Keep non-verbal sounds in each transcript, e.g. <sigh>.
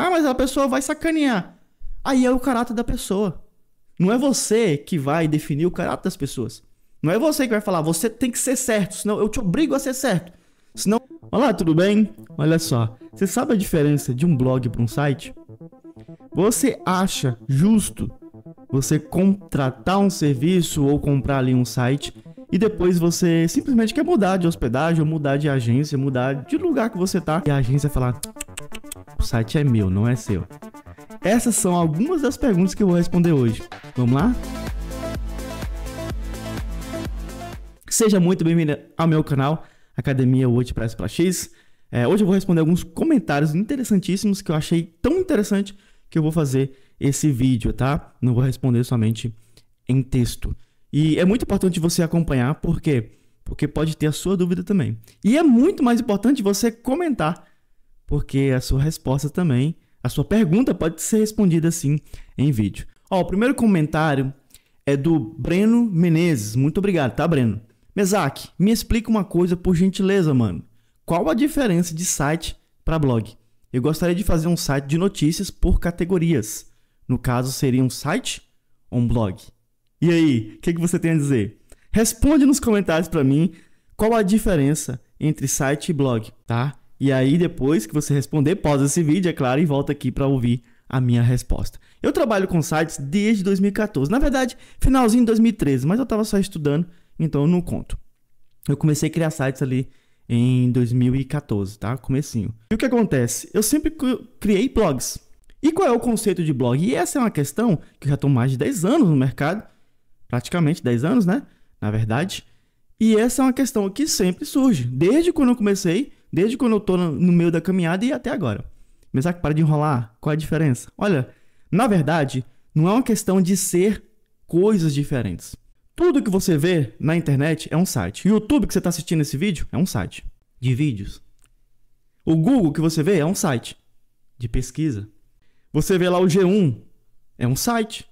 Ah, mas a pessoa vai sacanear. Aí é o caráter da pessoa. Não é você que vai definir o caráter das pessoas. Não é você que vai falar, você tem que ser certo, senão eu te obrigo a ser certo. Senão. Olá, tudo bem? Olha só. Você sabe a diferença de um blog para um site? Você acha justo você contratar um serviço ou comprar ali um site e depois você simplesmente quer mudar de hospedagem, ou mudar de agência, mudar de lugar que você tá e a agência falar: o site é meu, não é seu. Essas são algumas das perguntas que eu vou responder hoje. Vamos lá? Seja muito bem-vindo ao meu canal Academia WordPress para X. É, hoje eu vou responder alguns comentários interessantíssimos que eu achei tão interessante que eu vou fazer esse vídeo, tá? Não vou responder somente em texto. E é muito importante você acompanhar, por quê? Porque pode ter a sua dúvida também. E é muito mais importante você comentar porque a sua resposta também, a sua pergunta pode ser respondida assim em vídeo. Ó, o primeiro comentário é do Breno Menezes. Muito obrigado, tá, Breno? Mesak, me explica uma coisa por gentileza, mano. Qual a diferença de site para blog? Eu gostaria de fazer um site de notícias por categorias. No caso, seria um site ou um blog? E aí, o que, que você tem a dizer? Responde nos comentários para mim qual a diferença entre site e blog, tá? E aí, depois que você responder, pausa esse vídeo, é claro, e volta aqui para ouvir a minha resposta. Eu trabalho com sites desde 2014. Na verdade, finalzinho de 2013, mas eu estava só estudando, então eu não conto. Eu comecei a criar sites ali em 2014, tá? Comecinho. E o que acontece? Eu sempre criei blogs. E qual é o conceito de blog? E essa é uma questão que eu já estou mais de 10 anos no mercado, praticamente 10 anos, né? Na verdade. E essa é uma questão que sempre surge. Desde quando eu comecei, Desde quando eu tô no meio da caminhada e até agora. Mesaque, para de enrolar. Qual é a diferença? Olha, na verdade, não é uma questão de ser coisas diferentes. Tudo que você vê na internet é um site. O YouTube que você está assistindo esse vídeo é um site de vídeos. O Google que você vê é um site de pesquisa. Você vê lá o G1, é um site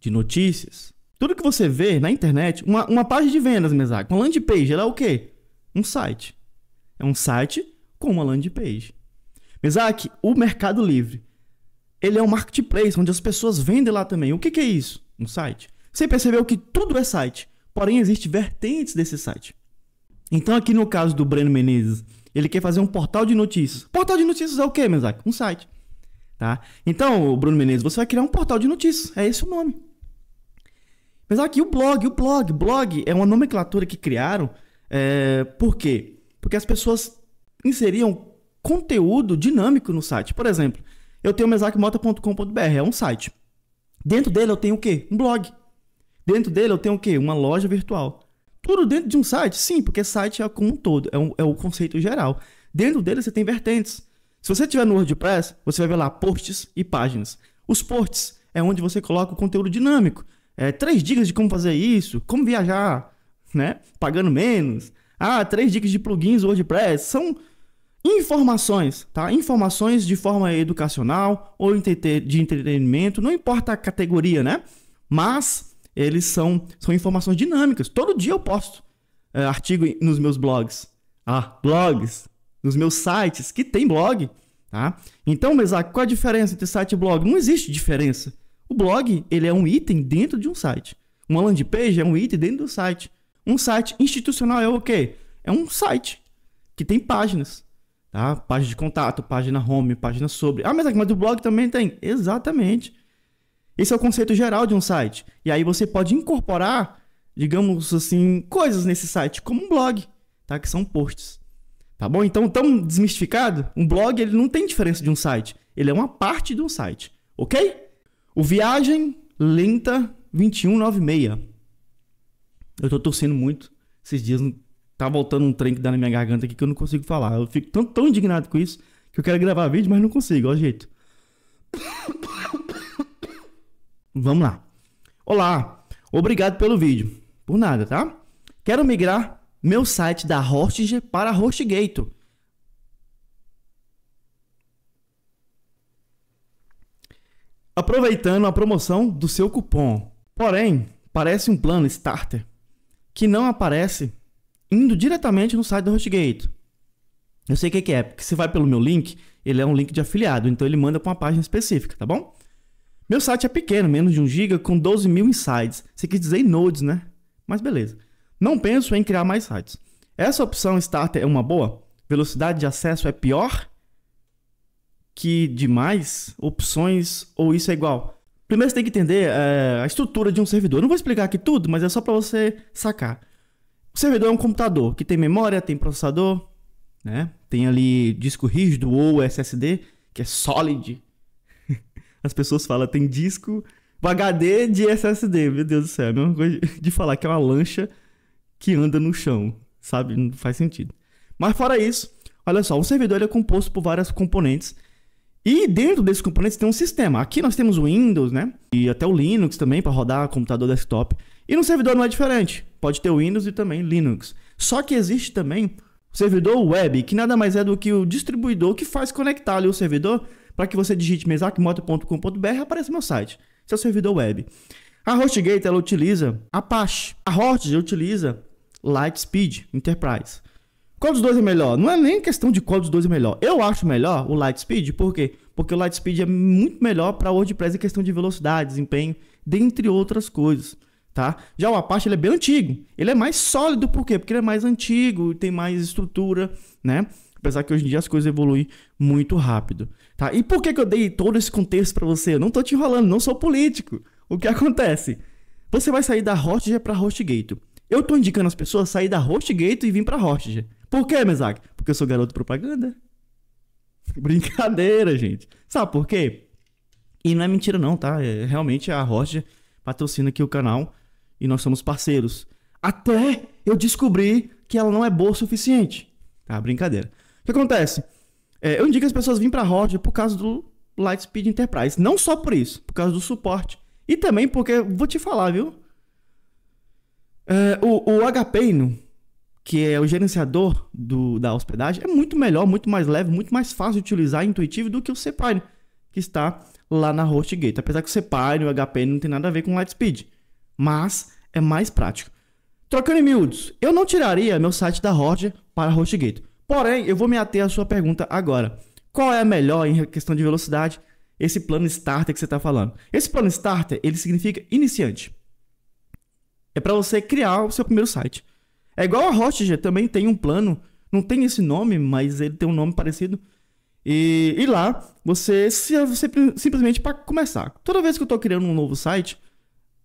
de notícias. Tudo que você vê na internet, uma, uma página de vendas, Mesaque, uma landing page, ela é o quê? Um site. É um site com uma landing page. Isaac, o Mercado Livre, ele é um marketplace onde as pessoas vendem lá também. O que, que é isso? Um site. Você percebeu que tudo é site, porém existem vertentes desse site. Então, aqui no caso do Breno Menezes, ele quer fazer um portal de notícias. Portal de notícias é o quê, Isaac? Um site. Tá? Então, Bruno Menezes, você vai criar um portal de notícias. É esse o nome. Mas aqui o blog, o blog, blog é uma nomenclatura que criaram é, porque porque as pessoas inseriam conteúdo dinâmico no site. Por exemplo, eu tenho mesacmota.com.br, é um site. Dentro dele eu tenho o quê? Um blog. Dentro dele eu tenho o quê? Uma loja virtual. Tudo dentro de um site? Sim, porque site é como um todo, é, um, é o conceito geral. Dentro dele você tem vertentes. Se você tiver no WordPress, você vai ver lá posts e páginas. Os posts é onde você coloca o conteúdo dinâmico. É, três dicas de como fazer isso, como viajar, né? Pagando menos, ah, três dicas de plugins WordPress. São informações, tá? Informações de forma educacional ou de entretenimento, não importa a categoria, né? Mas eles são, são informações dinâmicas. Todo dia eu posto é, artigo nos meus blogs. Ah, blogs. Nos meus sites, que tem blog, tá? Então, Mesac, qual a diferença entre site e blog? Não existe diferença. O blog, ele é um item dentro de um site. Uma landing page é um item dentro do site. Um site institucional é o quê? É um site que tem páginas. Tá? Página de contato, página home, página sobre. Ah, mas, mas do blog também tem. Exatamente. Esse é o conceito geral de um site. E aí você pode incorporar, digamos assim, coisas nesse site, como um blog, tá? Que são posts. Tá bom? Então, tão desmistificado, um blog ele não tem diferença de um site. Ele é uma parte de um site, ok? O Viagem Lenta 2196. Eu tô torcendo muito. Esses dias tá voltando um trem que dá na minha garganta aqui que eu não consigo falar. Eu fico tão, tão indignado com isso que eu quero gravar vídeo, mas não consigo. Olha o jeito. Vamos lá. Olá, obrigado pelo vídeo. Por nada, tá? Quero migrar meu site da Hostinger para HostGator. Aproveitando a promoção do seu cupom. Porém, parece um plano starter que não aparece indo diretamente no site do Hostgator. Eu sei o que, que é, porque se vai pelo meu link, ele é um link de afiliado, então ele manda para uma página específica, tá bom? Meu site é pequeno, menos de 1 GB, com 12 mil insights. Você quis dizer nodes, né? Mas beleza. Não penso em criar mais sites. Essa opção Starter é uma boa? Velocidade de acesso é pior que demais opções ou isso é igual? Primeiro você tem que entender é, a estrutura de um servidor. não vou explicar aqui tudo, mas é só para você sacar. O servidor é um computador que tem memória, tem processador, né? Tem ali disco rígido ou SSD, que é solid. <laughs> As pessoas falam, tem disco, o HD de SSD. Meu Deus do céu, é a mesma coisa de falar que é uma lancha que anda no chão, sabe? Não faz sentido. Mas fora isso, olha só, o servidor é composto por várias componentes e dentro desses componentes tem um sistema. Aqui nós temos o Windows, né? E até o Linux também para rodar computador desktop. E no servidor não é diferente. Pode ter o Windows e também Linux. Só que existe também o servidor web, que nada mais é do que o distribuidor que faz conectar ali o servidor para que você digite mesacmoto.com.br aparece meu site. Seu é servidor web. A HostGator ela utiliza Apache. A Hostg utiliza Lightspeed Enterprise. Qual dos dois é melhor? Não é nem questão de qual dos dois é melhor. Eu acho melhor o Lightspeed, por quê? Porque o Lightspeed é muito melhor para WordPress em questão de velocidade, desempenho, dentre outras coisas, tá? Já o Apache ele é bem antigo. Ele é mais sólido, por quê? Porque ele é mais antigo, tem mais estrutura, né? Apesar que hoje em dia as coisas evoluem muito rápido, tá? E por que, que eu dei todo esse contexto para você? Eu não tô te enrolando, não sou político. O que acontece? Você vai sair da Hostger para HostGator. Eu tô indicando as pessoas sair da HostGator e vir para HostGator. Por quê, Mesac? Porque eu sou garoto propaganda. Brincadeira, gente. Sabe por quê? E não é mentira, não, tá? É, realmente a Rocha patrocina aqui o canal e nós somos parceiros. Até eu descobri que ela não é boa o suficiente. Tá, brincadeira. O que acontece? É, eu indico as pessoas virem pra Rocha por causa do Lightspeed Enterprise. Não só por isso, por causa do suporte. E também porque, vou te falar, viu? É, o, o HP que é o gerenciador do, da hospedagem, é muito melhor, muito mais leve, muito mais fácil de utilizar, intuitivo do que o Cpine, que está lá na HostGator. Apesar que o Cpine, o HP não tem nada a ver com Lightspeed, mas é mais prático. Trocando em miúdos, eu não tiraria meu site da Horde para a HostGator. Porém, eu vou me ater à sua pergunta agora. Qual é a melhor em questão de velocidade? Esse plano starter que você está falando. Esse plano starter, ele significa iniciante. É para você criar o seu primeiro site. É igual a Rothschild, também tem um plano. Não tem esse nome, mas ele tem um nome parecido. E, e lá, você, se, você simplesmente para começar. Toda vez que eu estou criando um novo site,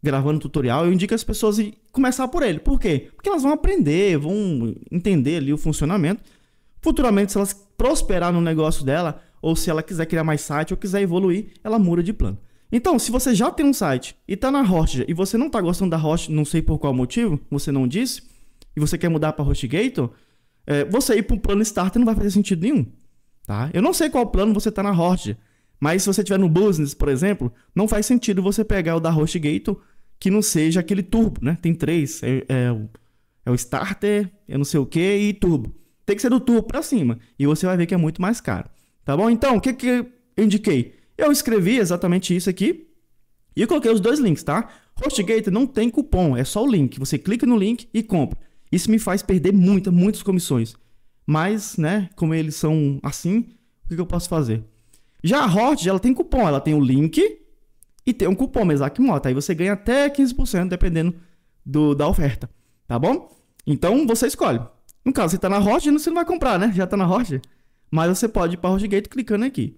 gravando tutorial, eu indico as pessoas a começar por ele. Por quê? Porque elas vão aprender, vão entender ali o funcionamento. Futuramente, se elas prosperar no negócio dela, ou se ela quiser criar mais site ou quiser evoluir, ela muda de plano. Então, se você já tem um site e está na Hotjar e você não está gostando da Hotjar, não sei por qual motivo, você não disse, e você quer mudar para HostGator, é, você ir para um plano Starter não vai fazer sentido nenhum. Tá? Eu não sei qual plano você está na Horde, mas se você estiver no Business, por exemplo, não faz sentido você pegar o da HostGator que não seja aquele turbo, né? Tem três, é, é, o, é o Starter, eu é não sei o que e turbo. Tem que ser do turbo para cima e você vai ver que é muito mais caro. Tá bom? Então, o que, que eu indiquei? Eu escrevi exatamente isso aqui e coloquei os dois links, tá? HostGator não tem cupom, é só o link. Você clica no link e compra. Isso me faz perder muitas, muitas comissões. Mas, né, como eles são assim, o que, eu posso fazer? Já a Hort, ela tem cupom, ela tem o link e tem um cupom Mesac Mota. Aí você ganha até 15%, dependendo do, da oferta, tá bom? Então você escolhe. No caso, você tá na Hort, você não vai comprar, né? Já tá na Hort. Mas você pode ir para HostGate clicando aqui.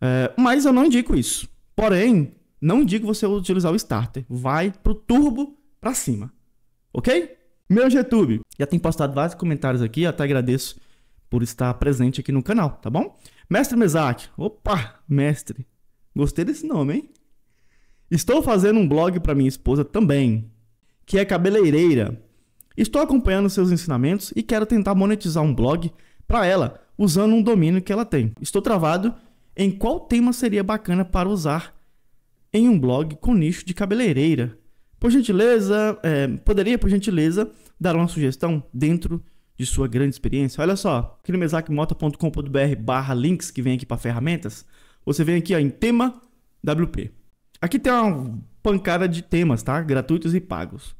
É, mas eu não indico isso. Porém, não indico você utilizar o Starter. Vai pro Turbo para cima. Ok? Meu YouTube, já tem postado vários comentários aqui, até agradeço por estar presente aqui no canal, tá bom? Mestre Mesac, opa, mestre, gostei desse nome, hein? Estou fazendo um blog para minha esposa também, que é cabeleireira. Estou acompanhando seus ensinamentos e quero tentar monetizar um blog para ela, usando um domínio que ela tem. Estou travado em qual tema seria bacana para usar em um blog com nicho de cabeleireira. Por gentileza, é, poderia, por gentileza, dar uma sugestão dentro de sua grande experiência? Olha só, crimesacmota.com.br barra links que vem aqui para ferramentas. Você vem aqui ó, em tema WP. Aqui tem uma pancada de temas, tá? Gratuitos e pagos.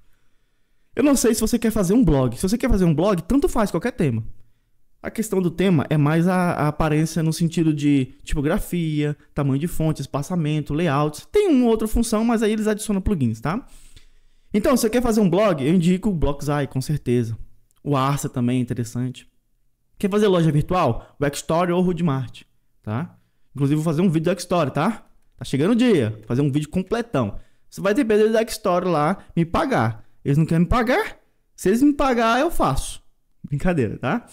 Eu não sei se você quer fazer um blog. Se você quer fazer um blog, tanto faz qualquer tema. A questão do tema é mais a, a, aparência no sentido de tipografia, tamanho de fonte, espaçamento, layouts. Tem uma outra função, mas aí eles adicionam plugins, tá? Então, se você quer fazer um blog, eu indico o Blockzai, com certeza. O Arsa também é interessante. Quer fazer loja virtual? O Xtory ou o Hudmart, tá? Inclusive, vou fazer um vídeo do Xtory, tá? Tá chegando o dia. Vou fazer um vídeo completão. Você vai ter depender do Xtory lá me pagar. Eles não querem me pagar? Se eles me pagar, eu faço. Brincadeira, tá?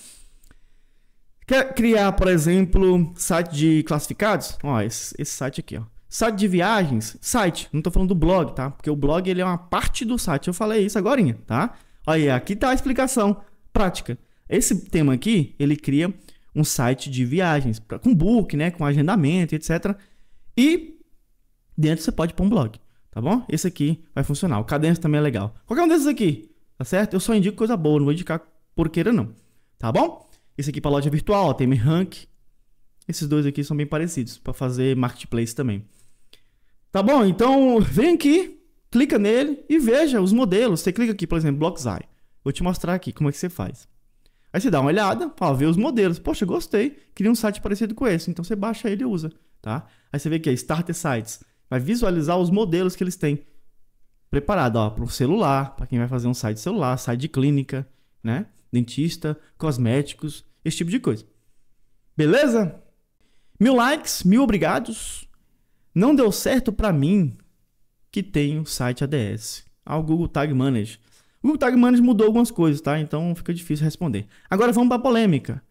Quer criar, por exemplo, site de classificados? Ó, esse, esse site aqui, ó. Site de viagens, site. Não estou falando do blog, tá? Porque o blog ele é uma parte do site. Eu falei isso agora, tá? Aí, aqui está a explicação prática. Esse tema aqui, ele cria um site de viagens, com book, né? Com agendamento, etc. E dentro você pode pôr um blog, tá bom? Esse aqui vai funcionar. O cadastro também é legal. Qualquer um desses aqui, tá certo? Eu só indico coisa boa, não vou indicar porqueira não, tá bom? Esse aqui para loja virtual, ó, tem rank. Esses dois aqui são bem parecidos para fazer marketplace também. Tá bom? Então, <laughs> vem aqui, clica nele e veja os modelos. Você clica aqui, por exemplo, BlockSci. Vou te mostrar aqui como é que você faz. Aí você dá uma olhada, ó, vê os modelos. Poxa, gostei. Queria um site parecido com esse. Então você baixa ele e usa, tá? Aí você vê aqui, Starter Sites. Vai visualizar os modelos que eles têm preparado, ó, para o celular, para quem vai fazer um site celular, site de clínica, né? Dentista, cosméticos, esse tipo de coisa. Beleza? Mil likes, mil obrigados. Não deu certo para mim que tenho site ADS. Ah, o Google Tag Manager. O Google Tag Manager mudou algumas coisas, tá? Então fica difícil responder. Agora vamos para polêmica.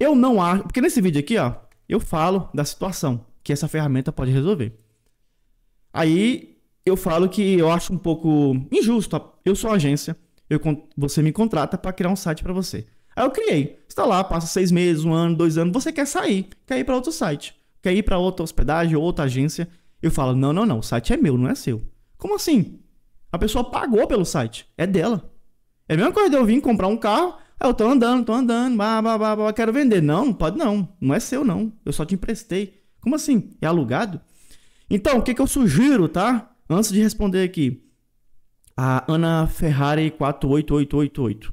Eu não acho, porque nesse vídeo aqui, ó, eu falo da situação que essa ferramenta pode resolver. Aí eu falo que eu acho um pouco injusto. Eu sou agência, eu, você me contrata para criar um site para você. Aí eu criei. Está lá, passa seis meses, um ano, dois anos, você quer sair, quer ir para outro site quer ir para outra hospedagem ou outra agência. Eu falo: não, não, não, o site é meu, não é seu. Como assim? A pessoa pagou pelo site, é dela. É a mesma coisa de eu vir comprar um carro, eu tô andando, tô andando, blá, blá, blá, quero vender. Não, não pode não, não é seu não, eu só te emprestei. Como assim? É alugado? Então, o que, que eu sugiro, tá? Antes de responder aqui, a Ana Ferrari 48888.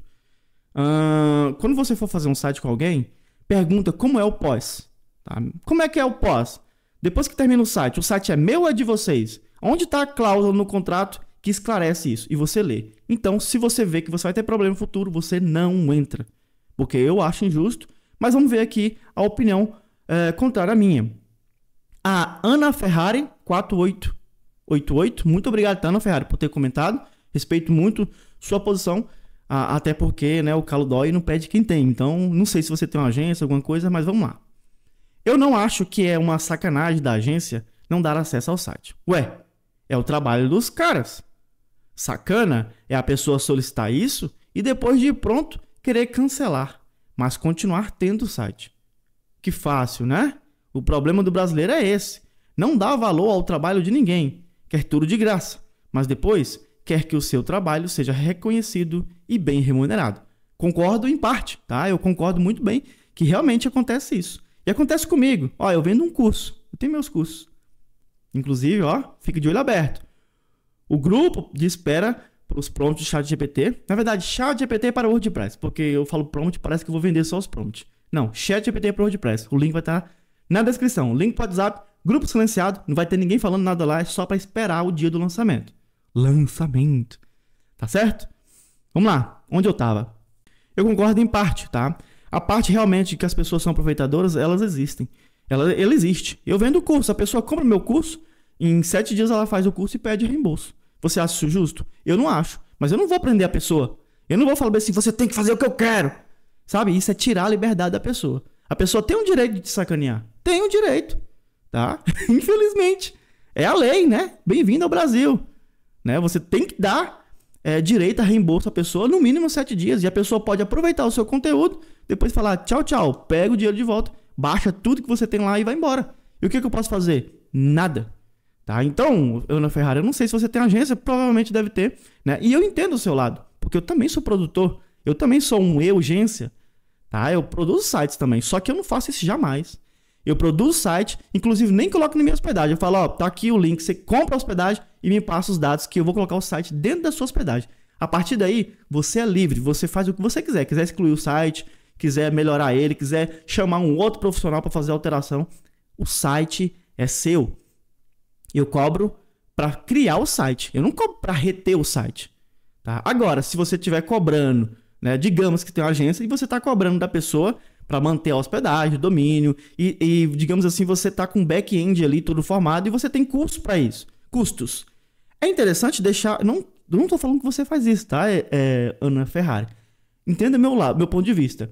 Uh, quando você for fazer um site com alguém, pergunta como é o pós. Ah, como é que é o pós? Depois que termina o site, o site é meu ou é de vocês? Onde está a cláusula no contrato que esclarece isso? E você lê. Então, se você vê que você vai ter problema no futuro, você não entra. Porque eu acho injusto, mas vamos ver aqui a opinião é, contrária à minha. A Ana Ferrari, 4888. Muito obrigado, Ana Ferrari, por ter comentado. Respeito muito sua posição, até porque né, o calo dói e não pede quem tem. Então, não sei se você tem uma agência, alguma coisa, mas vamos lá. Eu não acho que é uma sacanagem da agência não dar acesso ao site. Ué, é o trabalho dos caras. Sacana é a pessoa solicitar isso e depois de pronto querer cancelar, mas continuar tendo o site. Que fácil, né? O problema do brasileiro é esse. Não dá valor ao trabalho de ninguém. Quer tudo de graça, mas depois quer que o seu trabalho seja reconhecido e bem remunerado. Concordo em parte, tá? Eu concordo muito bem que realmente acontece isso. E acontece comigo. Ó, eu vendo um curso. Eu tenho meus cursos. Inclusive, ó, fica de olho aberto. O grupo de espera para os prompts do chat GPT. Na verdade, chat GPT é para WordPress, porque eu falo prompt, parece que eu vou vender só os prompts. Não, chat GPT é para WordPress. O link vai estar tá na descrição. Link para WhatsApp, grupo silenciado, não vai ter ninguém falando nada lá, é só para esperar o dia do lançamento. Lançamento. Tá certo? Vamos lá, onde eu tava? Eu concordo em parte, tá? A parte realmente que as pessoas são aproveitadoras, elas existem. Ela, ele existe. Eu vendo o curso, a pessoa compra meu curso, em sete dias ela faz o curso e pede reembolso. Você acha isso justo? Eu não acho. Mas eu não vou prender a pessoa. Eu não vou falar assim, você tem que fazer o que eu quero. Sabe? Isso é tirar a liberdade da pessoa. A pessoa tem o direito de te sacanear. Tem o direito. Tá? <laughs> Infelizmente. É a lei, né? Bem-vindo ao Brasil. Né? Você tem que dar é, direito a reembolso à pessoa, no mínimo sete dias. E a pessoa pode aproveitar o seu conteúdo, depois falar tchau, tchau, pega o dinheiro de volta, baixa tudo que você tem lá e vai embora. E o que, que eu posso fazer? Nada. Tá? Então, Ana Ferrari, eu não sei se você tem agência, provavelmente deve ter. Né? E eu entendo o seu lado, porque eu também sou produtor, eu também sou um eu-agência. Tá? Eu produzo sites também, só que eu não faço isso jamais. Eu produzo o site, inclusive nem coloco na minha hospedagem. Eu falo, ó, tá aqui o link, você compra a hospedagem e me passa os dados que eu vou colocar o site dentro da sua hospedagem. A partir daí, você é livre, você faz o que você quiser. Quiser excluir o site, quiser melhorar ele, quiser chamar um outro profissional para fazer a alteração, o site é seu. Eu cobro para criar o site. Eu não cobro para reter o site. Tá? Agora, se você estiver cobrando, né, digamos que tem uma agência e você está cobrando da pessoa para manter a hospedagem, o domínio, e, e digamos assim, você está com back-end ali tudo formado e você tem custos para isso, custos. É interessante deixar, não, não falando que você faz isso, tá, é, é, Ana Ferrari. Entenda meu lado, meu ponto de vista.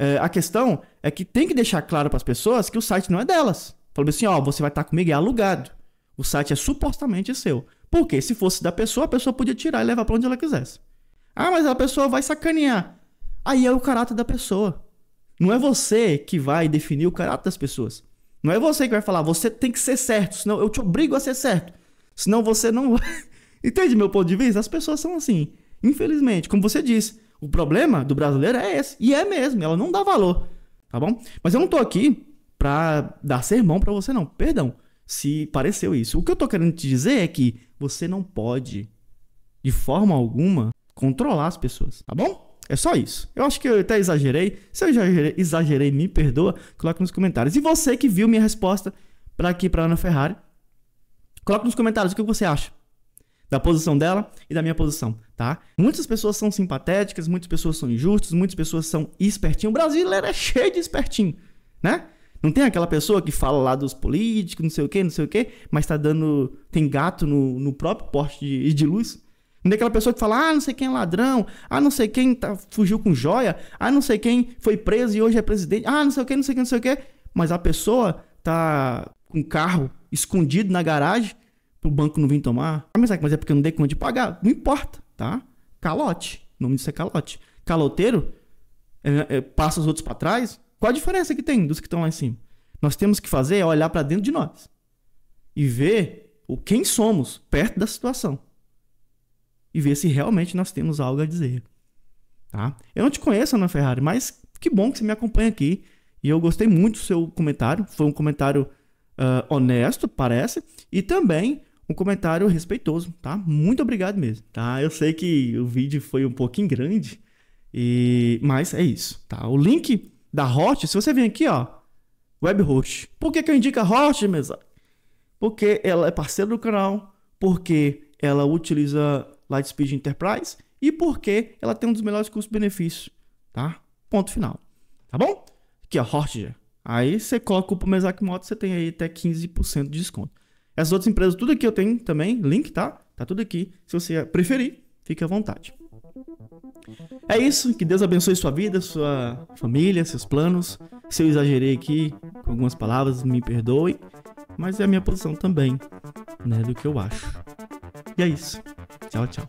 É, a questão é que tem que deixar claro para as pessoas que o site não é delas. Falando assim, ó, você vai estar tá comigo, é alugado. O site é supostamente seu. Porque se fosse da pessoa, a pessoa podia tirar e levar para onde ela quisesse. Ah, mas a pessoa vai sacanear. Aí é o caráter da pessoa. Não é você que vai definir o caráter das pessoas. Não é você que vai falar, você tem que ser certo, senão eu te obrigo a ser certo. Senão você não vai. <laughs> Entende meu ponto de vista? As pessoas são assim. Infelizmente, como você disse, o problema do brasileiro é esse. E é mesmo, ela não dá valor. Tá bom? Mas eu não tô aqui pra dar sermão pra você, não. Perdão se pareceu isso. O que eu tô querendo te dizer é que você não pode, de forma alguma, controlar as pessoas, tá bom? É só isso. Eu acho que eu até exagerei. Se eu exagerei, exagerei me perdoa. Coloque nos comentários. E você que viu minha resposta para aqui para Ana Ferrari, coloque nos comentários o que você acha da posição dela e da minha posição, tá? Muitas pessoas são simpatéticas, muitas pessoas são injustas, muitas pessoas são espertinho. O brasileiro é cheio de espertinho, né? Não tem aquela pessoa que fala lá dos políticos, não sei o quê, não sei o quê, mas tá dando. tem gato no, no próprio poste de, de luz. Não é aquela pessoa que fala, ah, não sei quem é ladrão, ah, não sei quem tá, fugiu com joia, ah, não sei quem foi preso e hoje é presidente, ah, não sei o que, não sei o que, não sei o que. Mas a pessoa tá com o carro escondido na garagem pro banco não vir tomar. Ah, mas é porque eu não dei conta de pagar. Não importa, tá? Calote. O nome disso é calote. Caloteiro é, é, passa os outros para trás. Qual a diferença que tem dos que estão lá em cima? Nós temos que fazer é olhar para dentro de nós e ver o quem somos perto da situação e ver se realmente nós temos algo a dizer. Tá? Eu não te conheço, Ana Ferrari, mas que bom que você me acompanha aqui. E eu gostei muito do seu comentário. Foi um comentário uh, honesto, parece, e também um comentário respeitoso, tá? Muito obrigado mesmo, tá? Eu sei que o vídeo foi um pouquinho grande, e mas é isso, tá? O link da Hot, se você vir aqui, ó, Webhost. Por que, que eu indico a Hot, mesa? Porque ela é parceira do canal, porque ela utiliza Lightspeed Enterprise e porque ela tem um dos melhores custos-benefício, tá? Ponto final. Tá bom? Aqui, ó, Hortiger. Aí você coloca o cupom Moto, você tem aí até 15% de desconto. Essas outras empresas, tudo aqui eu tenho também, link, tá? Tá tudo aqui. Se você preferir, fique à vontade. É isso, que Deus abençoe sua vida, sua família, seus planos. Se eu exagerei aqui com algumas palavras, me perdoe, mas é a minha posição também, né, do que eu acho. E é isso. 交交。